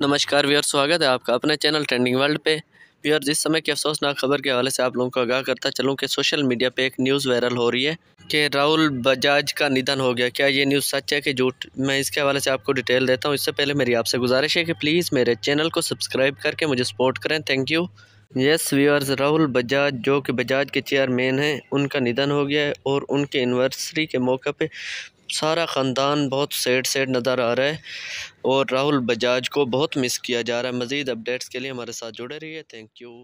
नमस्कार व्यूअर स्वागत है आपका अपने चैनल ट्रेंडिंग वर्ल्ड पे व्यूअर जिस समय की अफसोसनाक खबर के हवाले से आप लोगों को आगाह करता चलूँ कि सोशल मीडिया पे एक न्यूज़ वायरल हो रही है कि राहुल बजाज का निधन हो गया क्या ये न्यूज़ सच है कि झूठ मैं इसके हवाले से आपको डिटेल देता हूँ इससे पहले मेरी आपसे गुजारिश है कि प्लीज़ मेरे चैनल को सब्सक्राइब करके मुझे सपोर्ट करें thank you yes viewers Rahul Bajaj जो कि बजाज के चेयरमैन हैं उनका निधन हो गया है और उनके एनिवर्सरी के मौके पे सारा ख़ानदान बहुत सैड सैड नज़र आ रहा है और राहुल बजाज को बहुत मिस किया जा रहा है मज़ीद अपडेट्स के लिए हमारे साथ जुड़े रहिए थैंक यू